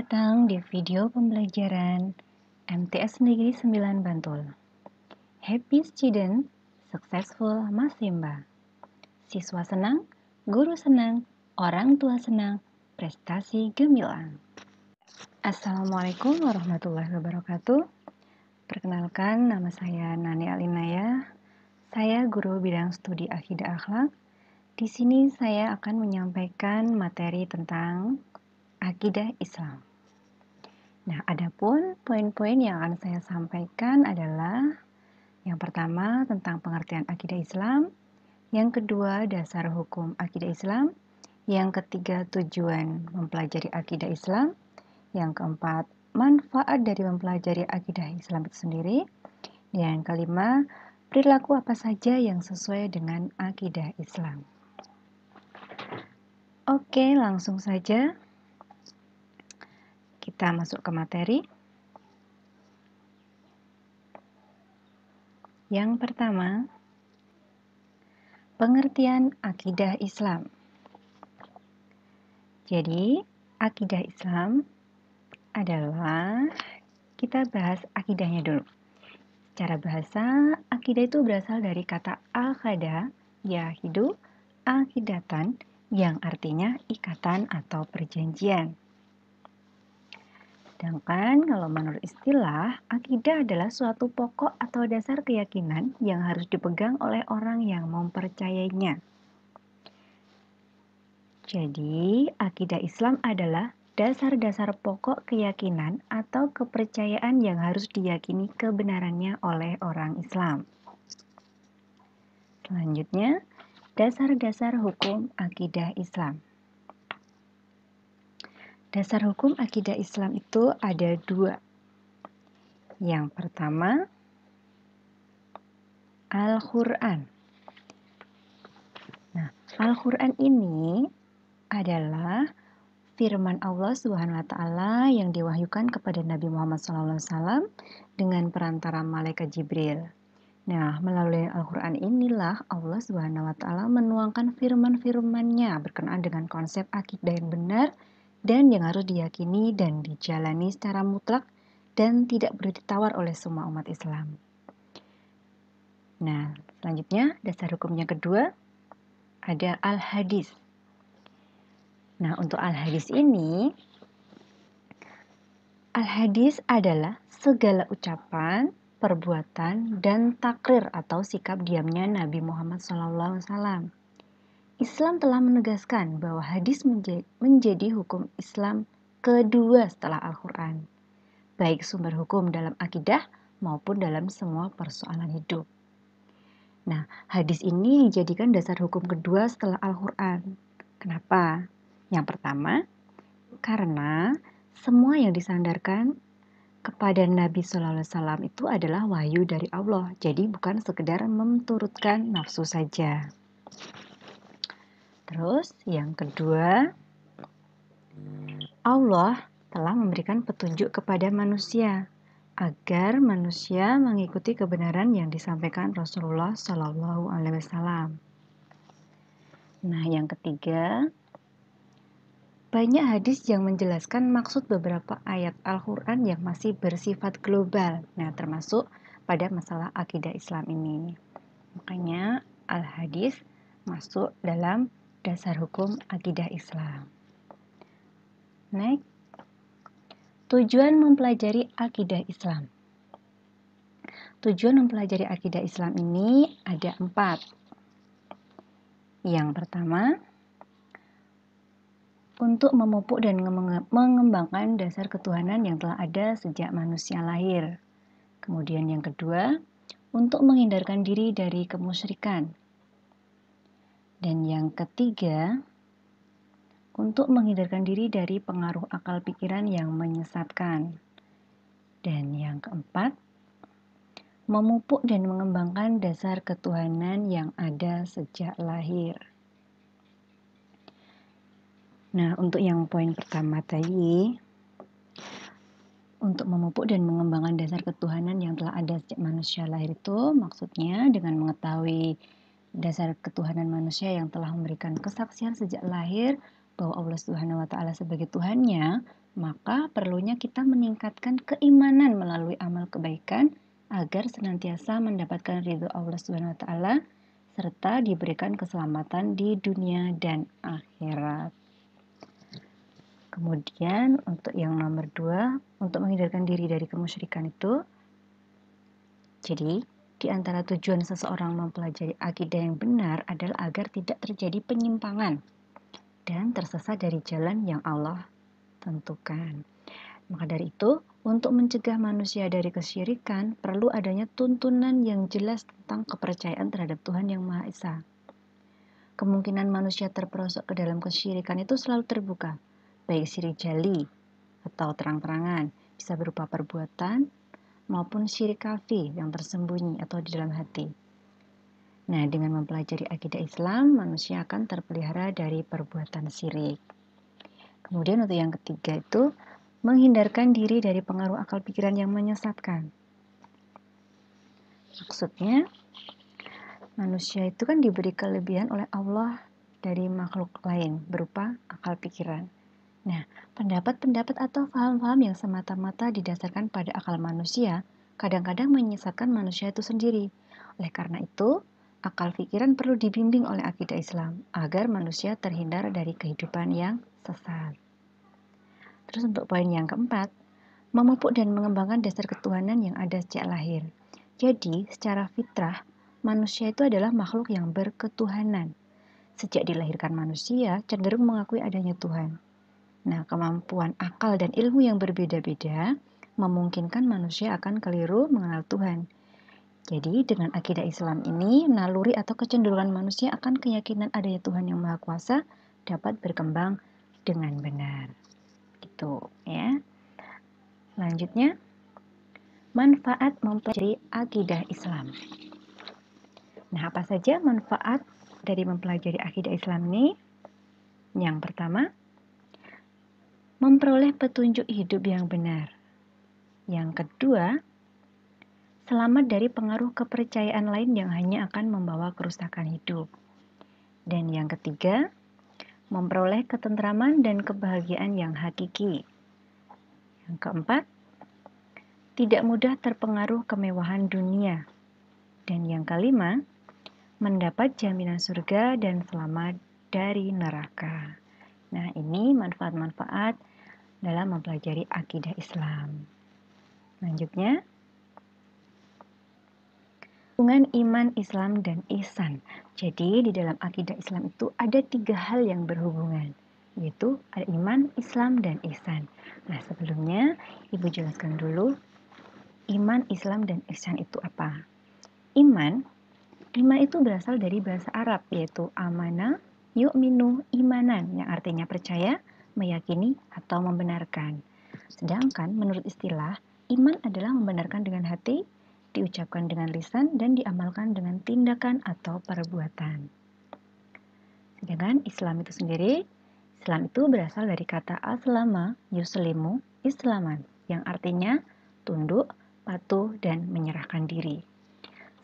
datang di video pembelajaran MTS Negeri 9 Bantul. Happy student, successful masimba. Siswa senang, guru senang, orang tua senang, prestasi gemilang. Assalamualaikum warahmatullahi wabarakatuh. Perkenalkan, nama saya Nani Alinaya. Saya guru bidang studi akidah akhlak. Di sini saya akan menyampaikan materi tentang akidah Islam. Nah, adapun poin-poin yang akan saya sampaikan adalah yang pertama tentang pengertian akidah Islam, yang kedua dasar hukum akidah Islam, yang ketiga tujuan mempelajari akidah Islam, yang keempat manfaat dari mempelajari akidah Islam itu sendiri, dan yang kelima perilaku apa saja yang sesuai dengan akidah Islam. Oke, langsung saja kita masuk ke materi. Yang pertama, pengertian akidah Islam. Jadi, akidah Islam adalah kita bahas akidahnya dulu. cara bahasa, akidah itu berasal dari kata akada, ya hidup, akidatan, yang artinya ikatan atau perjanjian. Sedangkan kalau menurut istilah, akidah adalah suatu pokok atau dasar keyakinan yang harus dipegang oleh orang yang mempercayainya. Jadi, akidah Islam adalah dasar-dasar pokok keyakinan atau kepercayaan yang harus diyakini kebenarannya oleh orang Islam. Selanjutnya, dasar-dasar hukum akidah Islam. Dasar hukum akidah Islam itu ada dua. Yang pertama, Al-Quran. Nah, Al-Quran ini adalah firman Allah Subhanahu wa taala yang diwahyukan kepada Nabi Muhammad SAW dengan perantara malaikat Jibril. Nah, melalui Al-Quran inilah Allah Subhanahu wa taala menuangkan firman-firmannya berkenaan dengan konsep akidah yang benar, dan yang harus diyakini dan dijalani secara mutlak dan tidak boleh ditawar oleh semua umat Islam. Nah, selanjutnya dasar hukumnya kedua ada al-hadis. Nah, untuk al-hadis ini al-hadis adalah segala ucapan, perbuatan, dan takrir atau sikap diamnya Nabi Muhammad SAW Islam telah menegaskan bahwa hadis menjadi hukum Islam kedua setelah Al-Quran, baik sumber hukum dalam akidah maupun dalam semua persoalan hidup. Nah, hadis ini dijadikan dasar hukum kedua setelah Al-Quran. Kenapa? Yang pertama, karena semua yang disandarkan kepada Nabi SAW Alaihi Wasallam itu adalah wahyu dari Allah, jadi bukan sekedar menurutkan nafsu saja. Terus yang kedua, Allah telah memberikan petunjuk kepada manusia agar manusia mengikuti kebenaran yang disampaikan Rasulullah Shallallahu Alaihi Wasallam. Nah, yang ketiga, banyak hadis yang menjelaskan maksud beberapa ayat Al-Quran yang masih bersifat global. Nah, termasuk pada masalah akidah Islam ini. Makanya, al-hadis masuk dalam Dasar Hukum Akidah Islam. Next, tujuan mempelajari akidah Islam. Tujuan mempelajari akidah Islam ini ada empat. Yang pertama, untuk memupuk dan mengembangkan dasar ketuhanan yang telah ada sejak manusia lahir. Kemudian yang kedua, untuk menghindarkan diri dari kemusyrikan. Dan yang ketiga, untuk menghindarkan diri dari pengaruh akal pikiran yang menyesatkan. Dan yang keempat, memupuk dan mengembangkan dasar ketuhanan yang ada sejak lahir. Nah, untuk yang poin pertama tadi, untuk memupuk dan mengembangkan dasar ketuhanan yang telah ada sejak manusia lahir itu, maksudnya dengan mengetahui dasar ketuhanan manusia yang telah memberikan kesaksian sejak lahir bahwa Allah Subhanahu wa taala sebagai Tuhannya, maka perlunya kita meningkatkan keimanan melalui amal kebaikan agar senantiasa mendapatkan ridho Allah Subhanahu wa taala serta diberikan keselamatan di dunia dan akhirat. Kemudian untuk yang nomor dua, untuk menghindarkan diri dari kemusyrikan itu, jadi di antara tujuan seseorang mempelajari akidah yang benar adalah agar tidak terjadi penyimpangan dan tersesat dari jalan yang Allah tentukan. Maka dari itu, untuk mencegah manusia dari kesyirikan, perlu adanya tuntunan yang jelas tentang kepercayaan terhadap Tuhan Yang Maha Esa. Kemungkinan manusia terperosok ke dalam kesyirikan itu selalu terbuka, baik siri jali atau terang-terangan, bisa berupa perbuatan, maupun syirik kafi yang tersembunyi atau di dalam hati. Nah, dengan mempelajari akidah Islam, manusia akan terpelihara dari perbuatan syirik. Kemudian untuk yang ketiga itu, menghindarkan diri dari pengaruh akal pikiran yang menyesatkan. Maksudnya, manusia itu kan diberi kelebihan oleh Allah dari makhluk lain berupa akal pikiran. Nah, pendapat-pendapat atau paham-paham yang semata-mata didasarkan pada akal manusia kadang-kadang menyesatkan manusia itu sendiri. Oleh karena itu, akal pikiran perlu dibimbing oleh akidah Islam agar manusia terhindar dari kehidupan yang sesat. Terus untuk poin yang keempat, memupuk dan mengembangkan dasar ketuhanan yang ada sejak lahir. Jadi, secara fitrah, manusia itu adalah makhluk yang berketuhanan. Sejak dilahirkan manusia, cenderung mengakui adanya Tuhan. Nah, kemampuan akal dan ilmu yang berbeda-beda memungkinkan manusia akan keliru mengenal Tuhan. Jadi, dengan akidah Islam ini, naluri atau kecenderungan manusia akan keyakinan adanya Tuhan yang Maha Kuasa dapat berkembang dengan benar. Gitu, ya. lanjutnya manfaat mempelajari akidah Islam. Nah, apa saja manfaat dari mempelajari akidah Islam ini? Yang pertama, memperoleh petunjuk hidup yang benar. Yang kedua, selamat dari pengaruh kepercayaan lain yang hanya akan membawa kerusakan hidup. Dan yang ketiga, memperoleh ketentraman dan kebahagiaan yang hakiki. Yang keempat, tidak mudah terpengaruh kemewahan dunia. Dan yang kelima, mendapat jaminan surga dan selamat dari neraka. Nah, ini manfaat-manfaat dalam mempelajari akidah Islam. Selanjutnya, hubungan iman Islam dan ihsan. Jadi di dalam akidah Islam itu ada tiga hal yang berhubungan, yaitu ada iman, Islam, dan ihsan. Nah sebelumnya ibu jelaskan dulu iman, Islam, dan ihsan itu apa. Iman, iman itu berasal dari bahasa Arab yaitu amana, yu'minu, imanan yang artinya percaya, meyakini atau membenarkan. Sedangkan menurut istilah, iman adalah membenarkan dengan hati, diucapkan dengan lisan, dan diamalkan dengan tindakan atau perbuatan. Sedangkan Islam itu sendiri, Islam itu berasal dari kata aslama yuslimu islaman, yang artinya tunduk, patuh, dan menyerahkan diri.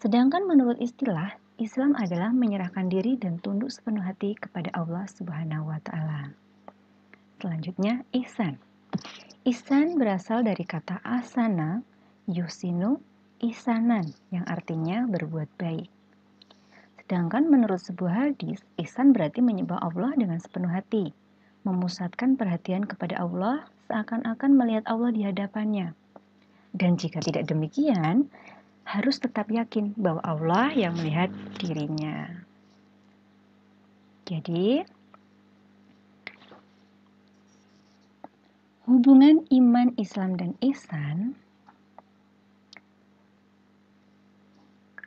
Sedangkan menurut istilah, Islam adalah menyerahkan diri dan tunduk sepenuh hati kepada Allah Subhanahu wa taala. Selanjutnya, ihsan. Ihsan berasal dari kata asana, yusinu, isanan yang artinya berbuat baik. Sedangkan menurut sebuah hadis, ihsan berarti menyembah Allah dengan sepenuh hati, memusatkan perhatian kepada Allah seakan-akan melihat Allah di hadapannya. Dan jika tidak demikian, harus tetap yakin bahwa Allah yang melihat dirinya. Jadi, hubungan iman Islam dan ihsan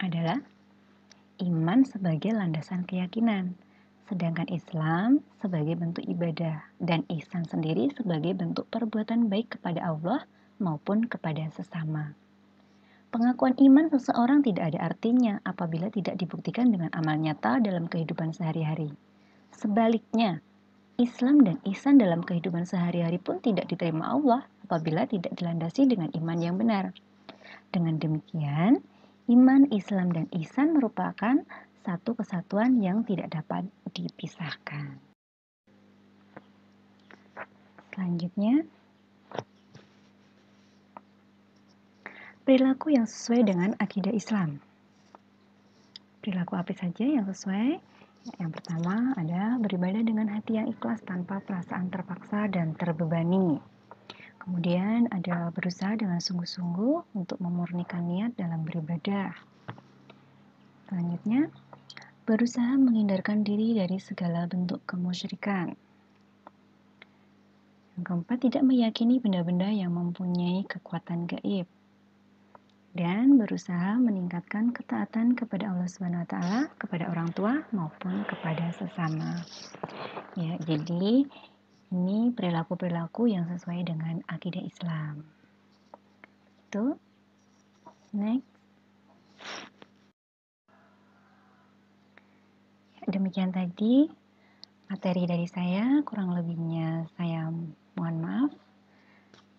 adalah iman sebagai landasan keyakinan, sedangkan Islam sebagai bentuk ibadah dan ihsan sendiri sebagai bentuk perbuatan baik kepada Allah maupun kepada sesama. Pengakuan iman seseorang tidak ada artinya apabila tidak dibuktikan dengan amal nyata dalam kehidupan sehari-hari. Sebaliknya, Islam dan ihsan dalam kehidupan sehari-hari pun tidak diterima Allah apabila tidak dilandasi dengan iman yang benar. Dengan demikian, iman, Islam, dan ihsan merupakan satu kesatuan yang tidak dapat dipisahkan. Selanjutnya, perilaku yang sesuai dengan akidah Islam. Perilaku apa saja yang sesuai yang pertama ada beribadah dengan hati yang ikhlas tanpa perasaan terpaksa dan terbebani. Kemudian ada berusaha dengan sungguh-sungguh untuk memurnikan niat dalam beribadah. Selanjutnya, berusaha menghindarkan diri dari segala bentuk kemusyrikan. Yang keempat, tidak meyakini benda-benda yang mempunyai kekuatan gaib dan berusaha meningkatkan ketaatan kepada Allah Subhanahu wa taala, kepada orang tua maupun kepada sesama. Ya, jadi ini perilaku-perilaku yang sesuai dengan akidah Islam. Itu next ya, Demikian tadi materi dari saya, kurang lebihnya saya mohon maaf.